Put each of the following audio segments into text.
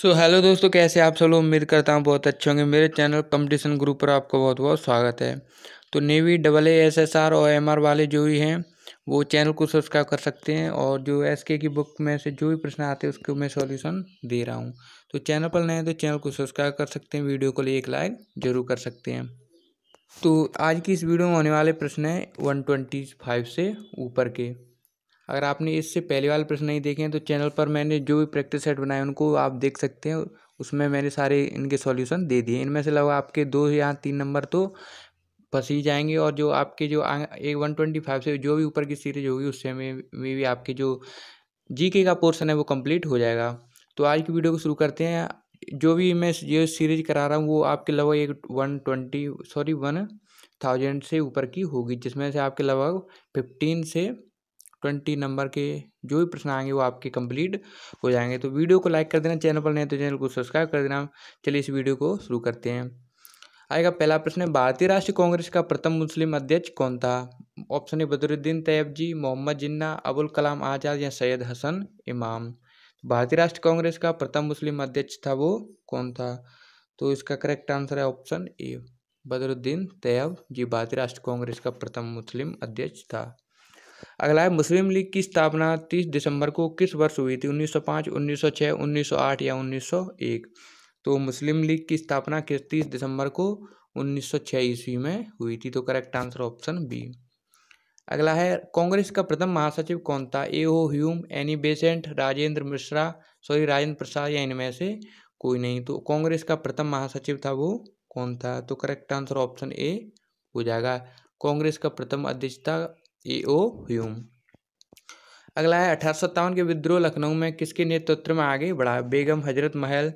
सो so, hello दोस्तों कैसे आप सब लोग उम्मीद करता हूँ बहुत अच्छे होंगे मेरे चैनल कंपटीशन ग्रुप पर आपका बहुत बहुत स्वागत है तो Navy double A S S R और एम आर वाले जो भी हैं वो चैनल को सब्सक्राइब कर सकते हैं और जो एस के की बुक में से जो भी प्रश्न आते हैं उसको मैं सॉल्यूशन दे रहा हूँ तो चैनल पर नए तो चैनल को सब्सक्राइब कर सकते हैं वीडियो को लिए एक लाइक ज़रूर कर सकते हैं तो आज की इस वीडियो में होने वाले प्रश्न हैं वन ट्वेंटी फाइव से ऊपर के अगर आपने इससे पहले वाले प्रश्न नहीं देखे हैं तो चैनल पर मैंने जो भी प्रैक्टिस सेट बनाए उनको आप देख सकते हैं उसमें मैंने सारे इनके सॉल्यूशन दे दिए इनमें से लगभग आपके दो या तीन नंबर तो फंस ही जाएंगे और जो आपके जो एक वन ट्वेंटी फाइव से जो भी ऊपर की सीरीज होगी उससे में, में भी आपके जो जी के का पोर्सन है वो कंप्लीट हो जाएगा तो आज की वीडियो को शुरू करते हैं जो भी मैं ये सीरीज करा रहा हूँ वो आपके लगभग एक one twenty sorry one thousand से ऊपर की होगी जिसमें से आपके लगभग फिफ्टीन से ट्वेंटी नंबर के जो भी प्रश्न आएंगे वो आपके कंप्लीट हो जाएंगे तो वीडियो को लाइक कर देना चैनल पर नहीं तो चैनल को सब्सक्राइब कर देना चलिए इस वीडियो को शुरू करते हैं आएगा पहला प्रश्न है भारतीय राष्ट्रीय कांग्रेस का प्रथम मुस्लिम अध्यक्ष कौन था ऑप्शन है बदरुद्दीन तैयब जी मोहम्मद जिन्ना अबुल कलाम आज़ाद या सैयद हसन इमाम भारतीय राष्ट्रीय कांग्रेस का प्रथम मुस्लिम अध्यक्ष था वो कौन था तो इसका करेक्ट आंसर है option A Badruddin Tyabji भारतीय राष्ट्रीय कांग्रेस का प्रथम मुस्लिम अध्यक्ष था अगला है मुस्लिम लीग की स्थापना 30 दिसंबर को किस वर्ष हुई थी 1905, 1906, 1908 या 1901 तो मुस्लिम लीग की स्थापना किस तीस दिसंबर को 1906 ईस्वी में हुई थी तो करेक्ट आंसर ऑप्शन बी अगला है कांग्रेस का प्रथम महासचिव कौन था A O Hume Annie Besant Rajendra Mishra sorry Rajendra Prasad या इनमें से कोई नहीं तो कांग्रेस का प्रथम महासचिव था वो कौन था तो करेक्ट आंसर ऑप्शन ए हो जाएगा कांग्रेस का प्रथम अध्यक्षता ईओ ह्यूम अगला है अठारह के विद्रोह लखनऊ में किसके नेतृत्व में आगे बढ़ा बेगम हजरत महल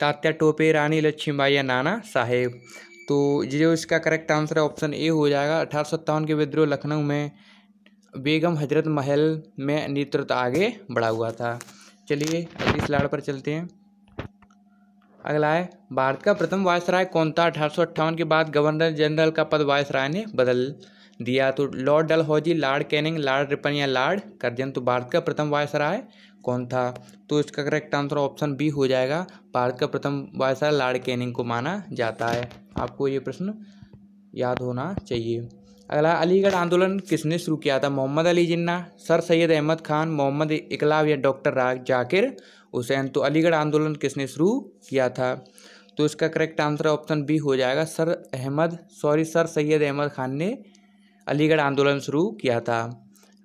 तात्या टोपे रानी लक्ष्मीबाई या नाना साहेब तो जो इसका करेक्ट आंसर है ऑप्शन ए हो जाएगा अठारह के विद्रोह लखनऊ में बेगम हजरत महल में नेतृत्व आगे बढ़ा हुआ था चलिए अगली स्लाइड पर चलते हैं अगला है भारत का प्रथम वायसराय कौन था अठारह के बाद गवर्नर जनरल का पद वायसराय ने बदल दिया तो Lord Dalhousie Lord Canning Lord Ripon या लॉर्ड कर्जन तो भारत का प्रथम वायसराय कौन था तो इसका करेक्ट आंसर ऑप्शन बी हो जाएगा भारत का प्रथम वायसराय लॉर्ड कैनिंग को माना जाता है आपको ये प्रश्न याद होना चाहिए अगला अलीगढ़ आंदोलन किसने शुरू किया था मोहम्मद अली जिन्ना सर सैयद अहमद खान मोहम्मद इकलाब या डॉक्टर राग जाकिर हुसैन तो अलीगढ़ आंदोलन किसने शुरू किया था तो इसका करेक्ट आंसर ऑप्शन बी हो जाएगा sir Ahmad sorry sir Syed Ahmad Khan ने अलीगढ़ आंदोलन शुरू किया था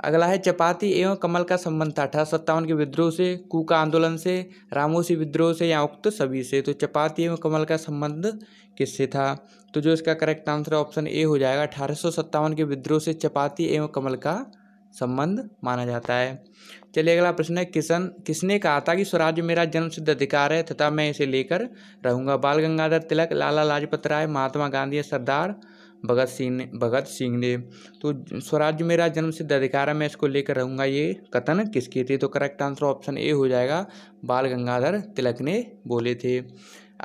अगला है चपाती एवं कमल का संबंध था अठारह सत्तावन के विद्रोह से कूका आंदोलन से रामोसी विद्रोह से या उक्त सभी से तो चपाती एवं कमल का संबंध किससे था तो जो इसका करेक्ट आंसर ऑप्शन ए हो जाएगा अठारह के विद्रोह से चपाती एवं कमल का संबंध माना जाता है चलिए अगला प्रश्न है किशन किसने कहा था कि स्वराज्य मेरा जन्मसिद्ध अधिकार है तथा मैं इसे लेकर रहूंगा बाल गंगाधर तिलक लाला लाजपत राय महात्मा गांधी सरदार भगत सिंह ने भगत सिंह ने तो स्वराज्य मेरा जन्म सिद्ध अधिकार है मैं इसको लेकर रहूँगा ये कथन किसके थे तो करेक्ट आंसर ऑप्शन ए हो जाएगा बाल गंगाधर तिलक ने बोले थे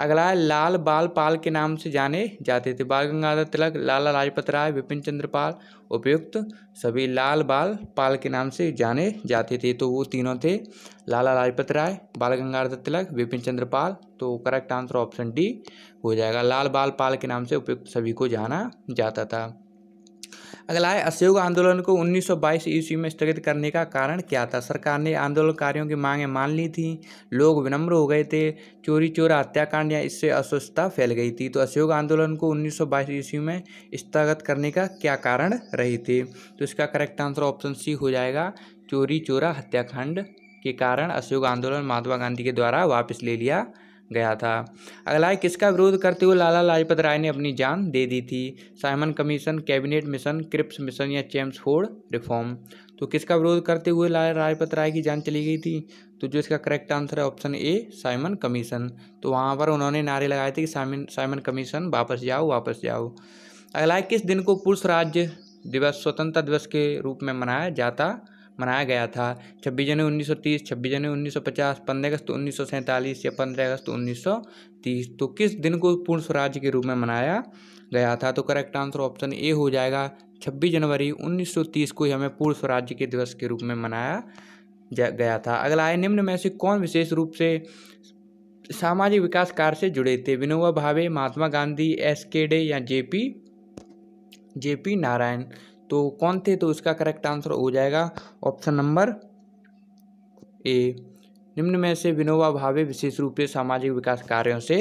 अगला है लाल बाल पाल के नाम से जाने जाते थे बाल गंगाधर तिलक लाला लाजपत राय विपिन चंद्र पाल उपयुक्त सभी लाल बाल पाल के नाम से जाने जाते थे तो वो तीनों थे लाला लाजपत राय बाल गंगाधर तिलक विपिन चंद्र पाल तो करेक्ट आंसर ऑप्शन डी हो जाएगा लाल बाल पाल के नाम से उपयुक्त सभी को जाना जाता था अगला है असहयोग आंदोलन को 1922 ईस्वी में स्थगित करने का कारण क्या था सरकार ने आंदोलनकारियों की मांगें मान ली थी लोग विनम्र हो गए थे चोरी चोरा हत्याकांड या इससे अस्वस्थता फैल गई थी तो असहयोग आंदोलन को 1922 ईस्वी में स्थगित करने का क्या कारण रही थे तो इसका करेक्ट आंसर ऑप्शन सी हो जाएगा चोरी चोरा हत्याकांड के कारण असहयोग आंदोलन महात्मा गांधी के द्वारा वापस ले लिया गया था अगला किसका विरोध करते हुए लाला लाजपत राय ने अपनी जान दे दी थी Simon Commission Cabinet Mission Cripps Mission या चेम्स फोर्ड रिफॉर्म तो किसका विरोध करते हुए लाला लाजपत राय की जान चली गई थी तो जो इसका करेक्ट आंसर है ऑप्शन ए साइमन कमीशन तो वहाँ पर उन्होंने नारे लगाए थे कि साइमन साइमन कमीशन वापस जाओ वापस जाओ अगला किस दिन को पुरुष राज्य दिवस स्वतंत्रता दिवस के रूप में मनाया जाता मनाया गया था 26 जनवरी 1930 26 जनवरी 1950 15 अगस्त उन्नीस या 15 अगस्त 1930 तो किस दिन को पूर्ण स्वराज्य के रूप में मनाया गया था तो करेक्ट आंसर ऑप्शन ए हो जाएगा 26 जनवरी 1930 को ही हमें पूर्ण स्वराज्य के दिवस के रूप में मनाया गया था अगला है निम्न में से कौन विशेष रूप से सामाजिक विकास कार्य से जुड़े थे विनोबा भावे महात्मा गांधी एस के डे या J P J P Narayan तो कौन थे तो इसका करेक्ट आंसर हो जाएगा ऑप्शन नंबर ए निम्न में से विनोबा भावे विशेष रूप से सामाजिक विकास कार्यों से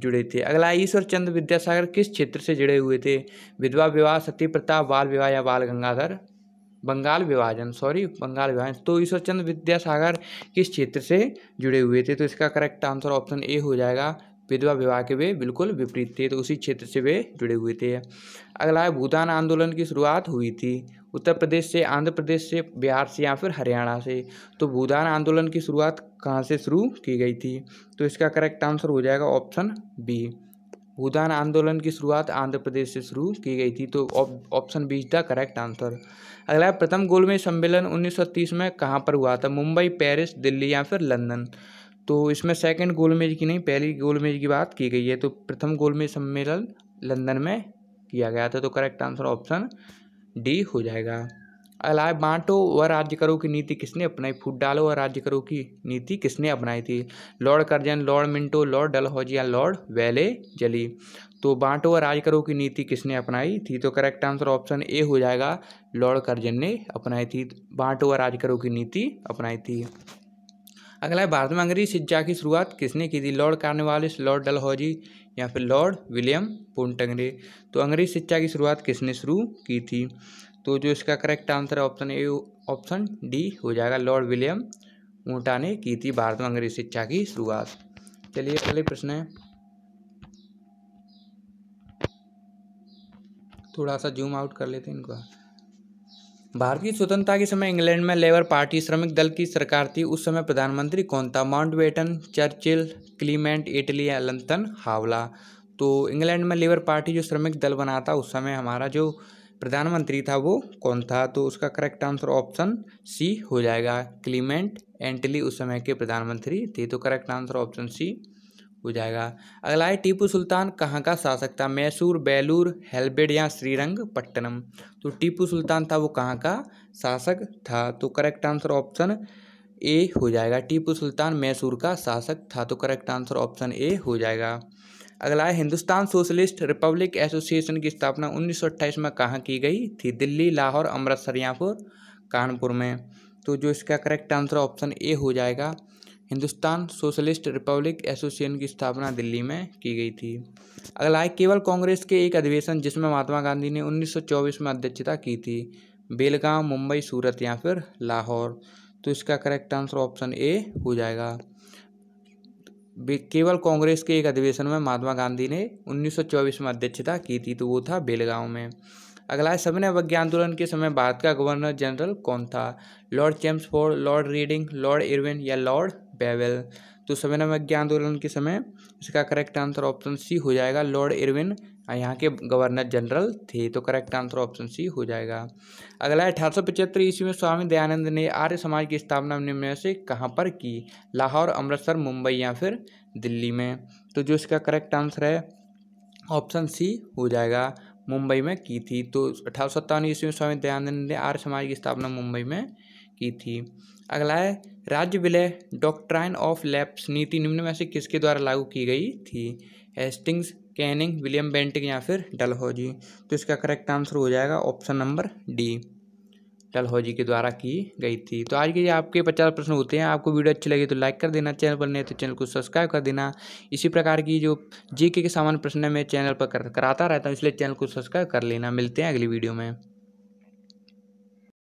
जुड़े थे अगला ईश्वर चंद्र विद्यासागर किस क्षेत्र से जुड़े हुए थे विधवा विवाह सती प्रताप बाल विवाह या बाल गंगाधर बंगाल विभाजन सॉरी बंगाल विभाजन तो ईश्वर चंद्र विद्यासागर किस क्षेत्र से जुड़े हुए थे तो इसका करेक्ट आंसर ऑप्शन ए हो जाएगा विधवा विवाह के वे बिल्कुल विपरीत थे तो उसी क्षेत्र से वे जुड़े हुए थे अगला है भूटान आंदोलन की शुरुआत हुई थी उत्तर प्रदेश से आंध्र प्रदेश से बिहार से या फिर हरियाणा से तो भूदान आंदोलन की शुरुआत कहाँ से शुरू की गई थी तो इसका करेक्ट आंसर हो जाएगा ऑप्शन बी भूदान आंदोलन की शुरुआत आंध्र प्रदेश से शुरू की गई थी तो option B the correct answer अगला प्रथम गोलमेज सम्मेलन 1930 में कहाँ पर हुआ था मुंबई पेरिस दिल्ली या फिर लंदन तो इसमें सेकंड गोलमेज की नहीं पहली गोलमेज की बात की गई है तो प्रथम गोलमेज सम्मेलन लंदन में किया गया था तो करेक्ट आंसर ऑप्शन डी हो जाएगा अलाय बांटो व राज्य करो की नीति किसने अपनाई फूट डालो व राज्य करो की नीति किसने अपनाई थी Lord Curzon Lord Minto Lord या लॉर्ड वेले जली तो बांटो व राज्य करो की नीति किसने अपनाई थी तो करेक्ट आंसर ऑप्शन ए हो जाएगा लॉर्ड कर्जन ने अपनाई थी बांटो व राज्य करो की नीति अपनाई थी अगला है भारत में अंग्रेजी शिक्षा की शुरुआत किसने की थी लॉर्ड कार्नवालिस लॉर्ड डलहौजी या फिर लॉर्ड विलियम पोन्टंगरे तो अंग्रेजी शिक्षा की शुरुआत किसने शुरू की थी तो जो इसका करेक्ट आंसर है ऑप्शन ए ऑप्शन डी हो जाएगा लॉर्ड विलियम ऊँटा ने की थी भारत में अंग्रेजी शिक्षा की शुरुआत चलिए अगले प्रश्न है थोड़ा सा जूम आउट कर लेते हैं इनको भारतीय स्वतंत्रता के समय इंग्लैंड में लेबर पार्टी श्रमिक दल की सरकार थी उस समय प्रधानमंत्री कौन था बेटन चर्चिल क्लीमेंट इटली एलंथन हावला तो इंग्लैंड में लेबर पार्टी जो श्रमिक दल बना था उस समय हमारा जो प्रधानमंत्री था वो कौन था तो उसका करेक्ट आंसर ऑप्शन सी हो जाएगा क्लीमेंट एंटली उस समय के प्रधानमंत्री थे तो करेक्ट आंसर ऑप्शन सी हो जाएगा अगला है टीपू सुल्तान कहाँ का शासक था मैसूर बेलूर हेलबेड या श्रीरंगपट्टनम तो टीपू सुल्तान था वो कहाँ का शासक था तो करेक्ट आंसर ऑप्शन ए हो जाएगा टीपू सुल्तान मैसूर का शासक था तो करेक्ट आंसर ऑप्शन ए हो जाएगा अगला है हिंदुस्तान सोशलिस्ट रिपब्लिक एसोसिएशन की स्थापना उन्नीस में कहाँ की गई थी दिल्ली लाहौर अमृतसर या कानपुर में तो जो इसका करेक्ट आंसर ऑप्शन ए हो जाएगा हिंदुस्तान सोशलिस्ट रिपब्लिक एसोसिएशन की स्थापना दिल्ली में की गई थी अगला है केवल कांग्रेस के एक अधिवेशन जिसमें महात्मा गांधी ने 1924 में अध्यक्षता की थी बेलगांव मुंबई सूरत या फिर लाहौर तो इसका करेक्ट आंसर ऑप्शन ए हो जाएगा केवल कांग्रेस के एक अधिवेशन में महात्मा गांधी ने 1924 में अध्यक्षता की थी तो वो था बेलगांव में अगला है सविनय अवज्ञा आंदोलन के समय भारत का गवर्नर जनरल कौन था Lord Chelmsford Lord Reading Lord Irwin या लॉर्ड पेवेल तो सविनय अज्ञा आंदोलन के समय इसका करेक्ट आंसर ऑप्शन सी हो जाएगा लॉर्ड इरविन यहाँ के गवर्नर जनरल थे तो करेक्ट आंसर ऑप्शन सी हो जाएगा अगला अठारह सौ पचहत्तर ईस्वी में स्वामी दयानंद ने आर्य समाज की स्थापना निम्न से कहाँ पर की लाहौर अमृतसर मुंबई या फिर दिल्ली में तो जो इसका करेक्ट आंसर है ऑप्शन सी हो जाएगा मुंबई में की थी तो अठारह सौ सत्तावन ईस्वी में स्वामी दयानंद ने आर्य समाज की स्थापना मुंबई में की थी अगला है राज्य विलय डॉक्ट्राइन ऑफ लैप्स नीति निम्न में से किसके द्वारा लागू की गई थी हेस्टिंग्स कैनिंग विलियम बेंटिंग या फिर डलहौजी तो इसका करेक्ट आंसर हो जाएगा ऑप्शन नंबर डी डलहौजी के द्वारा की गई थी तो आज के आपके पचास प्रश्न होते हैं आपको वीडियो अच्छी लगी तो लाइक कर देना चैनल पर नहीं तो चैनल को सब्सक्राइब कर देना इसी प्रकार की जो जीके के सामान्य प्रश्न मैं चैनल पर कर, कराता रहता हूँ इसलिए चैनल को सब्सक्राइब कर लेना मिलते हैं अगली वीडियो में